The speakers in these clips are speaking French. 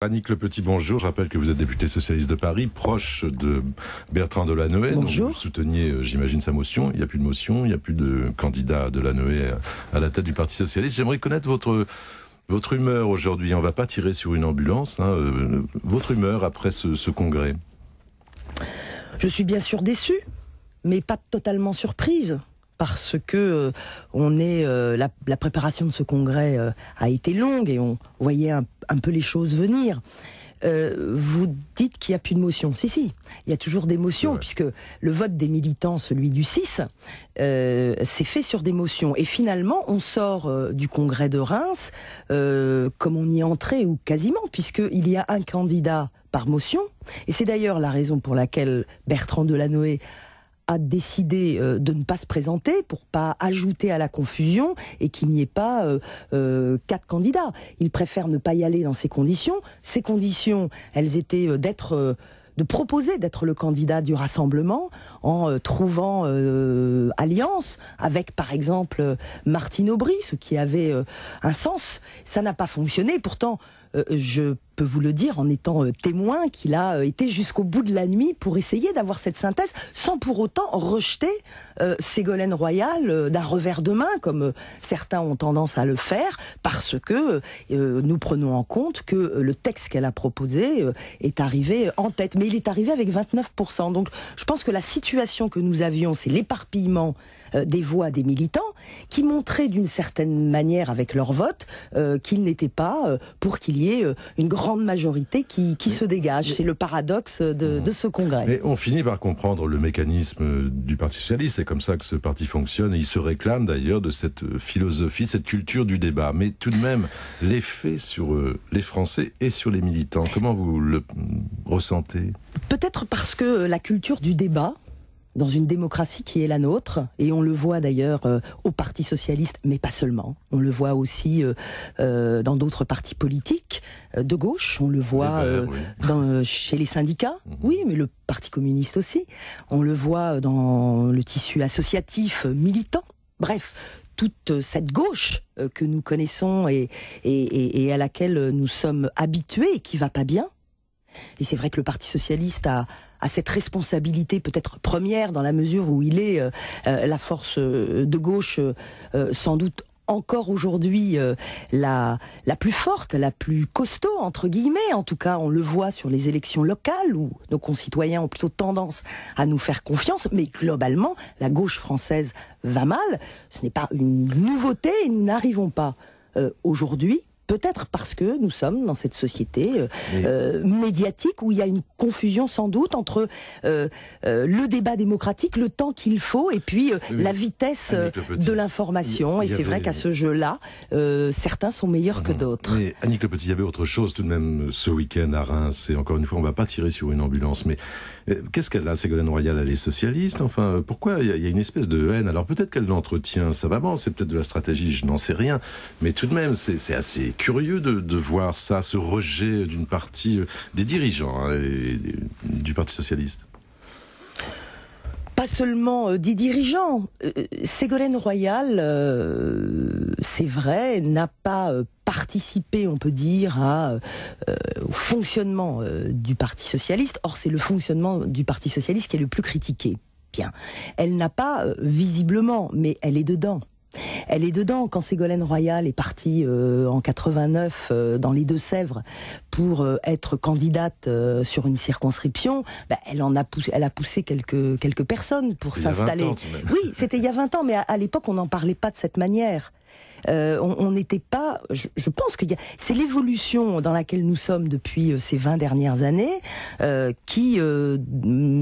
Annick Le Petit, bonjour. Je rappelle que vous êtes député socialiste de Paris, proche de Bertrand Delanoë. Bonjour. vous souteniez, euh, j'imagine, sa motion. Il n'y a plus de motion, il n'y a plus de candidat Delanoë à la tête du Parti socialiste. J'aimerais connaître votre votre humeur aujourd'hui. On ne va pas tirer sur une ambulance. Hein, euh, votre humeur après ce, ce congrès. Je suis bien sûr déçue, mais pas totalement surprise parce que euh, on est euh, la, la, préparation de ce congrès euh, a été longue et on voyait un, peu les choses venir. Euh, vous dites qu'il n'y a plus de motion. Si, si, il y a toujours des motions, puisque le vote des militants, celui du 6, euh, s'est fait sur des motions. Et finalement, on sort du congrès de Reims comme on y est entré, ou quasiment, puisqu'il y a un candidat par motion. Et c'est d'ailleurs la raison pour laquelle Bertrand Delanoë a décidé euh, de ne pas se présenter pour pas ajouter à la confusion et qu'il n'y ait pas euh, euh, quatre candidats. Il préfère ne pas y aller dans ces conditions. Ces conditions, elles étaient d'être de proposer d'être le candidat du rassemblement en trouvant alliance avec par exemple Martine Aubry, ce qui avait un sens. Ça n'a pas fonctionné. Pourtant, euh, je peux vous le dire en étant euh, témoin qu'il a euh, été jusqu'au bout de la nuit pour essayer d'avoir cette synthèse sans pour autant rejeter Ségolène Royal d'un revers de main comme certains ont tendance à le faire parce que nous prenons en compte que le texte qu'elle a proposé est arrivé en tête mais il est arrivé avec 29%. Donc je pense que la situation que nous avions c'est l'éparpillement des voix des militants qui montraient d'une certaine manière avec leur vote qu'ils n'étaient pas pour qu'il y a euh, une grande majorité qui, qui se dégage. C'est le paradoxe de, ce congrès. Mais on finit par comprendre le mécanisme euh, du Parti socialiste. C'est comme ça que ce parti fonctionne. Et il se réclame d'ailleurs de cette euh, philosophie, cette culture du débat. Mais tout de même, l'effet sur les Français et sur les militants, comment vous le ressentez Peut-être parce que la culture du débat, dans une démocratie qui est la nôtre, et on le voit d'ailleurs euh, au Parti socialiste, mais pas seulement. On le voit aussi euh, euh, dans d'autres partis politiques de gauche. On le voit dans, chez les syndicats. Mhm. Oui, mais le Parti communiste aussi. On le voit dans le tissu associatif militant. Bref, toute cette gauche que nous connaissons et, et, à laquelle nous sommes habitués et qui va pas bien, et c'est vrai que le Parti socialiste a, cette responsabilité peut-être première dans la mesure où il est euh, euh, la force euh, de gauche sans doute encore aujourd'hui la, la plus forte, la plus costaud, entre guillemets. En tout cas, on le voit sur les élections locales où nos concitoyens ont plutôt tendance à nous faire confiance. Mais globalement, la gauche française va mal. Ce n'est pas une nouveauté. nous et N'arrivons pas aujourd'hui Peut-être parce que nous sommes dans cette société euh, euh, médiatique où il y a une confusion sans doute entre euh, le débat démocratique, le temps qu'il faut, et puis la vitesse de l'information. Et c'est vrai qu'à ce jeu-là, certains sont meilleurs que mhm. d'autres. Annick Le Petit, il y avait autre chose tout de même ce week-end à Reims. Et encore une fois, on ne va pas tirer sur une ambulance, mais qu'est-ce qu'elle a, Ségolène Royal Elle est socialiste. Enfin, pourquoi il y, a une espèce de haine Alors peut-être qu'elle l'entretient savamment. C'est peut-être de la stratégie. Je n'en sais rien. Mais tout de même, c'est assez curieux de, voir ça, ce rejet d'une partie euh, des dirigeants hein, du Parti socialiste pas seulement euh, des dirigeants. Euh, Ségolène Royal, c'est vrai, n'a pas participé, on peut dire, au fonctionnement du Parti socialiste. Or, c'est le fonctionnement du Parti socialiste qui est le plus critiqué. Bien. Elle n'a pas, visiblement, mais elle est dedans. Elle est dedans quand Ségolène Royal est partie euh, en 89 euh, dans les Deux-Sèvres pour euh, être candidate sur une circonscription. Bah, elle en a poussé, elle a poussé quelques quelques personnes pour s'installer. Oui, c'était il y a 20 ans, mais à, à l'époque on n'en parlait pas de cette manière. Euh, on n'était pas. Je, je pense que c'est l'évolution dans laquelle nous sommes depuis euh, ces 20 dernières années euh, qui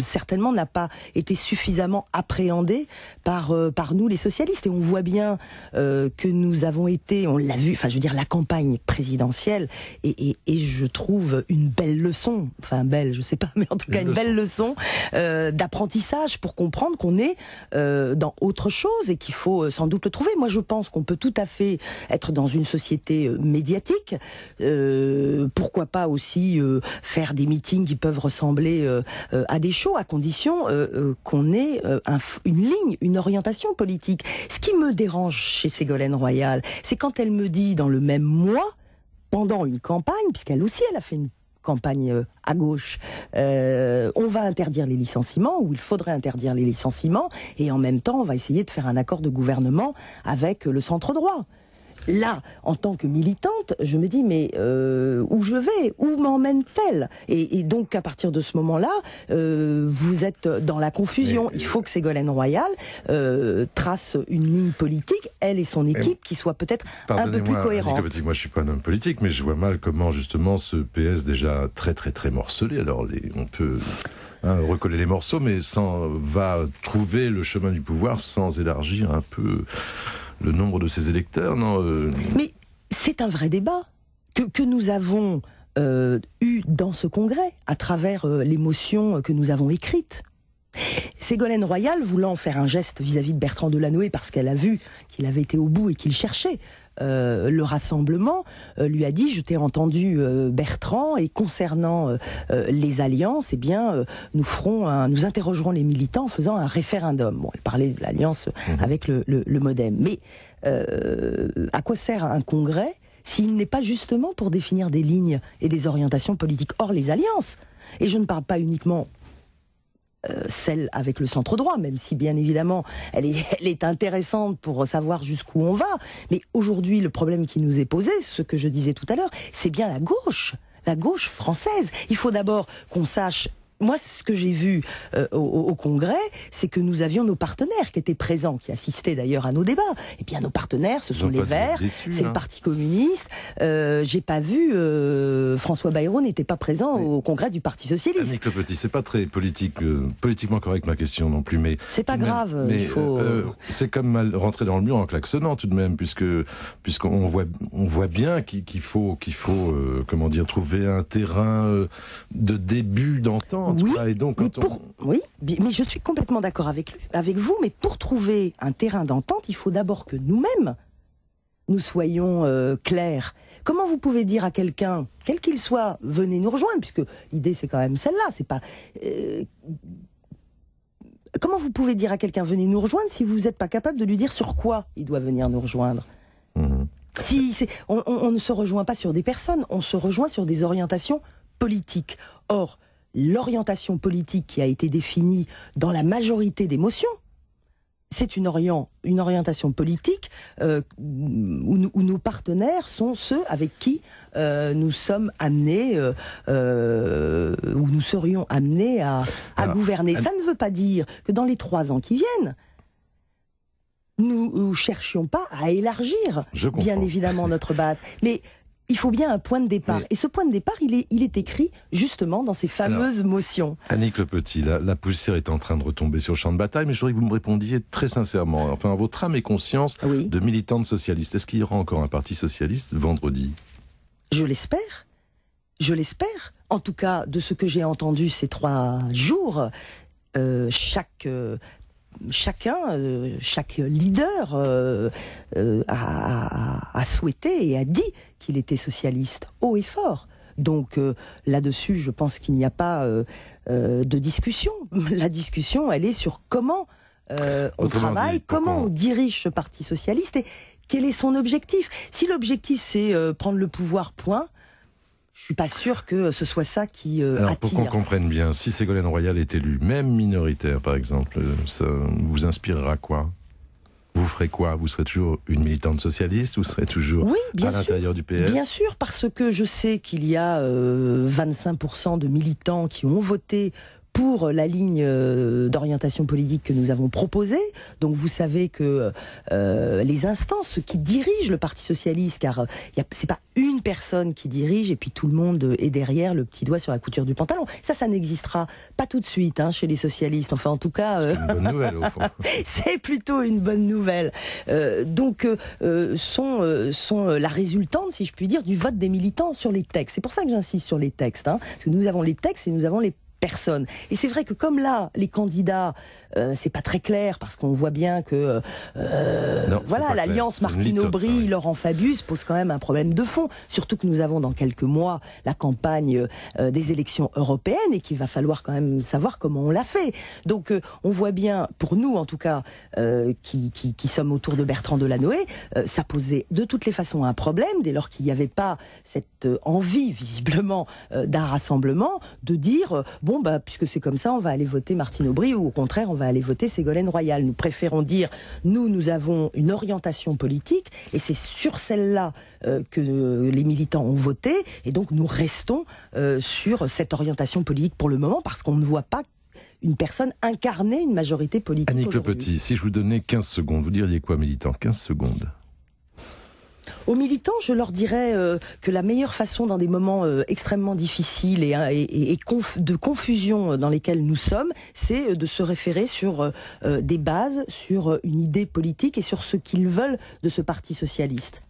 certainement n'a pas été suffisamment appréhendée par par nous les socialistes. Et on voit bien que nous avons été, on l'a vu. Enfin, je veux dire, la campagne présidentielle et, et, je trouve une belle leçon. Enfin, belle, je sais pas, mais en tout cas une belle leçon d'apprentissage pour comprendre qu'on est dans autre chose et qu'il faut sans doute le trouver. Moi, je pense qu'on peut tout à fait être dans une société euh, médiatique. Euh, pourquoi pas aussi euh, faire des meetings qui peuvent ressembler à des shows, à condition qu'on ait une ligne, une orientation politique. Ce qui me dérange chez Ségolène Royal, c'est quand elle me dit dans le même mois, pendant une campagne, puisqu'elle aussi elle a fait une campagne euh, à gauche, euh, on va interdire les licenciements, ou il faudrait interdire les licenciements, et en même temps, on va essayer de faire un accord de gouvernement avec le centre droit là, en tant que militante, je me dis mais euh, où je vais, où m'emmène-t-elle et, donc à partir de ce moment-là, euh, vous êtes dans la confusion. Il faut que Ségolène Royal euh, trace une ligne politique, elle et son équipe, qui soit peut-être un peu plus cohérente. Moi, je suis pas un homme politique, mais je vois mal comment justement ce PS déjà très très très morcelé. Alors on peut hein, recoller les morceaux, mais sans va trouver le chemin du pouvoir sans élargir un peu le nombre de ses électeurs. Non, euh, Mais c'est un vrai débat que, nous avons euh, eu dans ce congrès, à travers euh, les motions que nous avons écrite. Ségolène Royal, voulant faire un geste vis-à-vis de Bertrand Delanoë parce qu'elle a vu qu'il avait été au bout et qu'il cherchait, euh, le rassemblement, euh, lui a dit je t'ai entendu euh, Bertrand et concernant les alliances, eh bien nous ferons, nous interrogerons les militants en faisant un référendum. elle parlait de l'alliance mhm. avec le, le, MoDem, mais à quoi sert un congrès s'il n'est pas justement pour définir des lignes et des orientations politiques hors les alliances et je ne parle pas uniquement euh, celle avec le centre droit, même si bien évidemment elle est, intéressante pour savoir jusqu'où on va. Mais aujourd'hui, le problème qui nous est posé, ce que je disais tout à l'heure, c'est bien la gauche la gauche française. Il faut d'abord qu'on sache moi, ce que j'ai vu euh, au, Congrès, c'est que nous avions nos partenaires qui étaient présents, qui assistaient d'ailleurs à nos débats. Et eh bien, nos partenaires, ce sont les Verts, c'est le hein. Parti communiste. Euh, j'ai pas vu euh, François Bayrou n'était pas présent au Congrès du Parti socialiste. Ah, le Petit, c'est pas très politique, politiquement correct ma question non plus, mais c'est pas grave. mais il faut... c'est comme mal rentrer dans le mur en klaxonnant tout de même, puisque puisqu'on voit on voit bien qu'il faut qu'il faut comment dire trouver un terrain de début d'entente oui, donc, mais, oui, mais je suis complètement d'accord avec, vous, mais pour trouver un terrain d'entente, il faut d'abord que nous-mêmes, nous soyons euh, clairs. Comment vous pouvez dire à quelqu'un, quel qu'il soit, venez nous rejoindre, puisque l'idée c'est quand même celle-là, c'est pas. Euh, comment vous pouvez dire à quelqu'un venez nous rejoindre si vous n'êtes pas capable de lui dire sur quoi il doit venir nous rejoindre mmh. Si on, on ne se rejoint pas sur des personnes, on se rejoint sur des orientations politiques. Or, l'orientation politique qui a été définie dans la majorité des motions, c'est une, une orientation politique euh, où, nos partenaires sont ceux avec qui euh, nous sommes amenés, euh, où nous serions amenés à, gouverner. Ça ne veut pas dire que dans les trois ans qui viennent, nous ne cherchions pas à élargir, bien évidemment, notre base. Mais il faut bien un point de départ. Et ce point de départ, il est, écrit justement dans ces fameuses motions. Annick Le Petit, la, poussière est en train de retomber sur le champ de bataille, mais je voudrais que vous me répondiez très sincèrement, enfin à votre âme et conscience de militante socialiste. Est-ce qu'il y aura encore un parti socialiste vendredi Je l'espère. Je l'espère. En tout cas, de ce que j'ai entendu ces trois jours, euh, chaque euh, chacun, euh, chaque leader euh, euh, a, souhaité et a dit qu'il était socialiste, haut et fort. Donc là-dessus, je pense qu'il n'y a pas de discussion. La discussion, elle est sur comment on travaille, comment on dirige ce parti socialiste et quel est son objectif. Si l'objectif c'est prendre le pouvoir, point, je suis pas sûr que ce soit ça qui euh, Alors, Pour qu'on comprenne bien, si Ségolène Royal est élue, même minoritaire par exemple, ça vous inspirera quoi vous ferez quoi Vous serez toujours une militante socialiste Vous serez toujours à l'intérieur du PS Bien sûr, parce que je sais qu'il y a 25% euh, de militants qui ont voté pour la ligne euh, d'orientation politique que nous avons proposée. Donc vous savez que euh, les instances qui dirigent le Parti socialiste, car euh, c'est pas une personne qui dirige et puis tout le monde est derrière le petit doigt sur la couture du pantalon. Ça, ça n'existera pas tout de suite hein, chez les socialistes. Enfin, en tout cas, c'est une bonne nouvelle. c'est plutôt une bonne nouvelle. donc, sont sont la résultante, si je puis dire, du vote des militants sur les textes. C'est pour ça que j'insiste sur les textes, hein, parce que nous avons les textes et nous avons les et c'est vrai que comme là, les candidats, euh, c'est pas très clair parce qu'on voit bien que euh, voilà l'alliance Martine Aubry, Laurent Fabius pose quand même un problème de fond. Surtout que nous avons dans quelques mois la campagne euh, des élections européennes et qu'il va falloir quand même savoir comment on l'a fait. Donc on voit bien, pour nous en tout cas, qui, qui, qui, sommes autour de Bertrand Delanoë, ça posait de toutes les façons un problème dès lors qu'il n'y avait pas cette envie visiblement d'un rassemblement de dire bon bah, puisque c'est comme ça, on va aller voter Martine Aubry ou au contraire, on va aller voter Ségolène Royal. Nous préférons dire, nous, nous avons une orientation politique et c'est sur celle-là euh, que euh, les militants ont voté et donc nous restons euh, sur cette orientation politique pour le moment parce qu'on ne voit pas une personne incarner une majorité politique. Annick Le Petit, si je vous donnais 15 secondes, vous diriez quoi, militant 15 secondes. Aux militants, je leur dirais euh, que la meilleure façon dans des moments euh, extrêmement difficiles et, hein, et, de confusion euh, dans lesquels nous sommes, c'est de se référer sur des bases, sur une idée politique et sur ce qu'ils veulent de ce parti socialiste.